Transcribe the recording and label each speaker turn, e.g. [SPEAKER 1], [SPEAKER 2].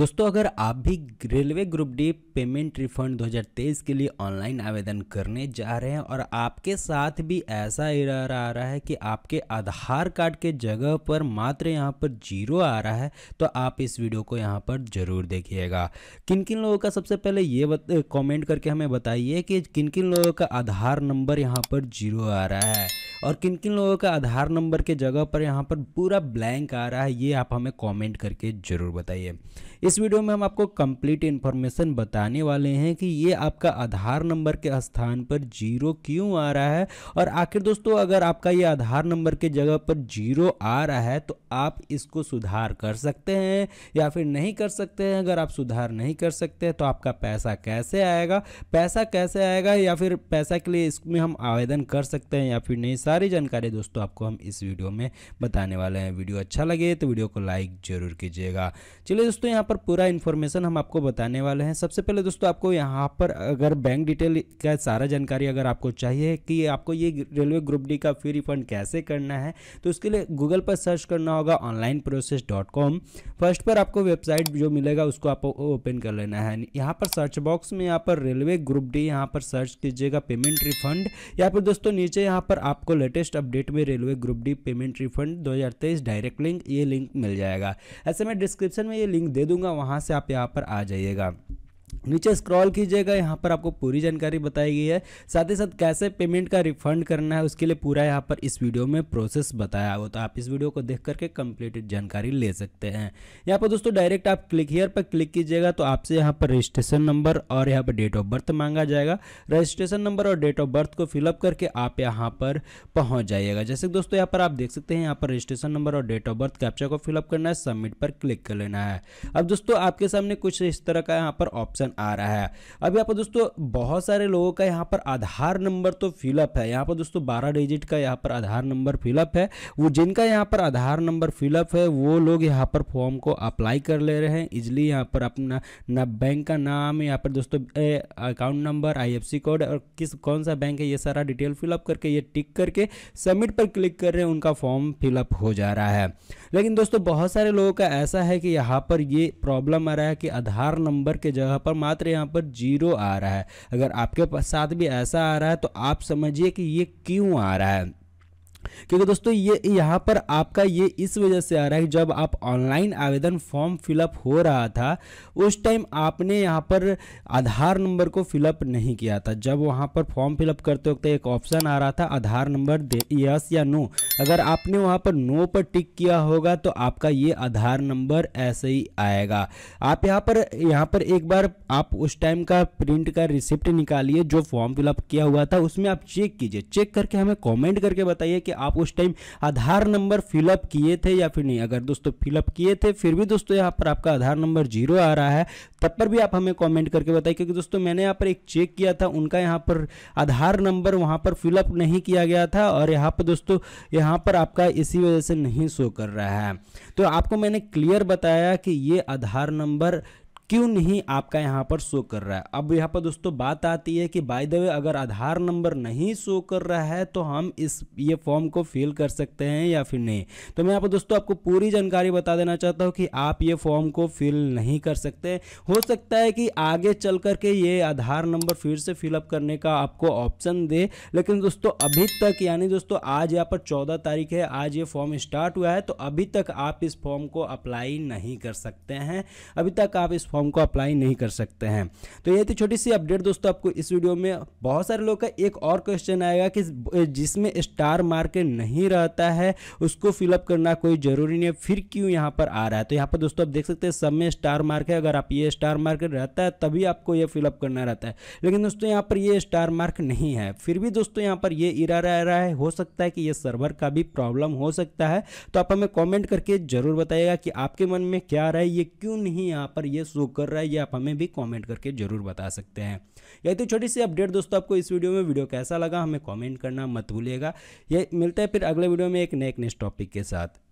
[SPEAKER 1] दोस्तों अगर आप भी railway group D payment refund 2023 के लिए ऑनलाइन आवेदन करने जा रहे हैं और आपके साथ भी ऐसा एरर आ रहा है कि आपके आधार कार्ड के जगह पर मात्र यहाँ पर जीरो आ रहा है तो आप इस वीडियो को यहाँ पर ज़रूर देखिएगा किन किन लोगों का सबसे पहले ये कमेंट करके हमें बताइए कि किन किन लोगों का आधार नंबर यहाँ पर जीरो आ रहा है और किन किन लोगों का आधार नंबर के जगह पर यहाँ पर पूरा ब्लैंक आ रहा है ये आप हमें कॉमेंट करके ज़रूर बताइए इस वीडियो में हम आपको कंप्लीट इन्फॉर्मेशन बताने वाले हैं कि ये आपका आधार नंबर के स्थान पर जीरो क्यों आ रहा है और आखिर दोस्तों अगर आपका ये आधार नंबर के जगह पर जीरो आ रहा है तो आप इसको सुधार कर सकते हैं या फिर नहीं कर सकते हैं अगर आप सुधार नहीं कर सकते हैं तो आपका पैसा कैसे आएगा पैसा कैसे आएगा या फिर पैसा के लिए इसमें हम आवेदन कर सकते हैं या फिर नहीं सारी जानकारी दोस्तों आपको हम इस वीडियो में बताने वाले हैं वीडियो अच्छा लगे तो वीडियो को लाइक जरूर कीजिएगा चलिए दोस्तों यहाँ पर पूरा इन्फॉर्मेशन हम आपको बताने वाले हैं सबसे पहले दोस्तों आपको यहाँ पर अगर बैंक डिटेल का सारा जानकारी अगर आपको चाहिए कि आपको ये रेलवे ग्रुप डी का फी रिफंड कैसे करना है तो उसके लिए गूगल पर सर्च करना होगा online process dot com first पर आपको वेबसाइट जो मिलेगा उसको आपको ओपन कर लेना है यहाँ पर सर्च बॉक्स में यहाँ पर रेलवे ग्रुप डी यहाँ पर सर्च कीजिएगा पेमेंट रिफंड या फिर दोस्तों नीचे यहाँ पर आपको लेटेस्ट अपडेट में railway group D payment refund 2023 direct link ये लिंक मिल जाएगा ऐसे मैं डिस्क्रिप्शन में ये लिंक दे दूंगा वहाँ से आप यहाँ पर आ जाइएगा नीचे स्क्रॉल कीजिएगा यहाँ पर आपको पूरी जानकारी बताई गई है साथ ही साथ कैसे पेमेंट का रिफंड करना है उसके लिए पूरा यहाँ पर इस वीडियो में प्रोसेस बताया हो तो आप इस वीडियो को देख करके कंप्लीट जानकारी ले सकते हैं यहाँ पर दोस्तों डायरेक्ट आप क्लिक हीयर पर क्लिक कीजिएगा तो आपसे यहाँ पर रजिस्ट्रेशन नंबर और यहाँ पर डेट ऑफ बर्थ मांगा जाएगा रजिस्ट्रेशन नंबर और डेट ऑफ बर्थ को फिलअप करके आप यहाँ पर पहुँच जाइएगा जैसे दोस्तों यहाँ पर आप देख सकते हैं यहाँ पर रजिस्ट्रेशन नंबर और डेट ऑफ बर्थ कैप्चा को फिलअप करना है सबमिट पर क्लिक कर लेना है अब दोस्तों आपके सामने कुछ इस तरह का यहाँ पर ऑप्शन ऑप्शन आ रहा है अब यहाँ पर दोस्तों बहुत सारे लोगों का यहाँ पर आधार नंबर तो फिलअप है यहाँ पर दोस्तों बारह डिजिट का यहाँ पर आधार नंबर फिलअप है वो जिनका यहाँ पर आधार नंबर फिलअप है वो लोग यहाँ पर फॉर्म को अप्लाई कर ले रहे हैं इजिली यहाँ पर अपना ना बैंक का नाम यहाँ पर दोस्तों अकाउंट नंबर आई कोड और किस कौन सा बैंक है ये सारा डिटेल फिलअप करके ये टिक करके सबमिट पर क्लिक कर रहे हैं उनका फॉर्म फिलअप हो जा रहा है लेकिन दोस्तों बहुत सारे लोगों का ऐसा है कि यहाँ पर ये प्रॉब्लम आ रहा है कि आधार नंबर के जगह पर पर मात्र यहाँ पर जीरो आ रहा है अगर आपके साथ भी ऐसा आ रहा है तो आप समझिए कि ये क्यों आ रहा है क्योंकि दोस्तों ये यहाँ पर आपका ये इस वजह से आ रहा है जब आप ऑनलाइन आवेदन फॉर्म फिलअप हो रहा था उस टाइम आपने यहाँ पर आधार नंबर को फिलअप नहीं किया था जब वहाँ पर फॉर्म फिलअप करते वक्त एक ऑप्शन आ रहा था आधार नंबर यस या नो अगर आपने वहाँ पर नो पर टिक किया होगा तो आपका ये आधार नंबर ऐसे ही आएगा आप यहाँ पर यहाँ पर एक बार आप उस टाइम का प्रिंट का रिसिप्ट निकालिए जो फॉर्म फिलअप किया हुआ था उसमें आप चेक कीजिए चेक करके हमें कमेंट करके बताइए कि आप आप उस टाइम आधार नंबर फिलअप किए थे या फिर नहीं अगर दोस्तों फिलअप किए थे फिर भी दोस्तों यहाँ पर आपका आधार नंबर जीरो आ रहा है तब पर भी आप हमें कमेंट करके बताइए क्योंकि दोस्तों मैंने यहाँ पर एक चेक किया था उनका यहाँ पर आधार नंबर वहाँ पर फिलअप नहीं किया गया था और यहाँ पर दोस्तों यहाँ पर आपका इसी वजह से नहीं शो कर रहा है तो आपको मैंने क्लियर बताया कि ये आधार नंबर क्यों नहीं आपका यहाँ पर शो कर रहा है अब यहाँ पर दोस्तों बात आती है कि बाय द वे अगर आधार नंबर नहीं शो कर रहा है तो हम इस ये फॉर्म को फिल कर सकते हैं या फिर नहीं तो मैं यहाँ पर दोस्तों आपको पूरी जानकारी बता देना चाहता हूँ कि आप ये फॉर्म को फिल नहीं कर सकते हो सकता है कि आगे चल करके ये आधार नंबर फिर से फिलअप करने का आपको ऑप्शन दे लेकिन दोस्तों अभी तक यानी दोस्तों आज यहाँ पर चौदह तारीख है आज ये फॉर्म स्टार्ट हुआ है तो अभी तक आप इस फॉर्म को अप्लाई नहीं कर सकते हैं अभी तक आप इस फॉर्म फॉर्म को अप्लाई नहीं कर सकते हैं तो ये थी छोटी सी अपडेट दोस्तों आपको इस वीडियो में बहुत सारे लोग का एक और क्वेश्चन आएगा कि जिसमें स्टार मार्क नहीं रहता है उसको फिलअप करना कोई ज़रूरी नहीं है फिर क्यों यहाँ पर आ रहा है तो यहाँ पर दोस्तों आप देख सकते हैं सब में स्टार मार्क है अगर आप ये स्टार मार्क रहता है तभी आपको ये फिलअप करना रहता है लेकिन दोस्तों यहाँ पर ये स्टार मार्क नहीं है फिर भी दोस्तों यहाँ पर ये इरा रह रहा है हो सकता है कि ये सर्वर का भी प्रॉब्लम हो सकता है तो आप हमें कॉमेंट करके ज़रूर बताइएगा कि आपके मन में क्या रहा है ये क्यों नहीं यहाँ पर ये शो लोग कर रहा है ये आप हमें भी कॉमेंट करके जरूर बता सकते हैं यही तो छोटी सी अपडेट दोस्तों आपको इस वीडियो में वीडियो कैसा लगा हमें कॉमेंट करना मत भूलिएगा ये मिलता है फिर अगले वीडियो में एक नए नेक्स्ट टॉपिक के साथ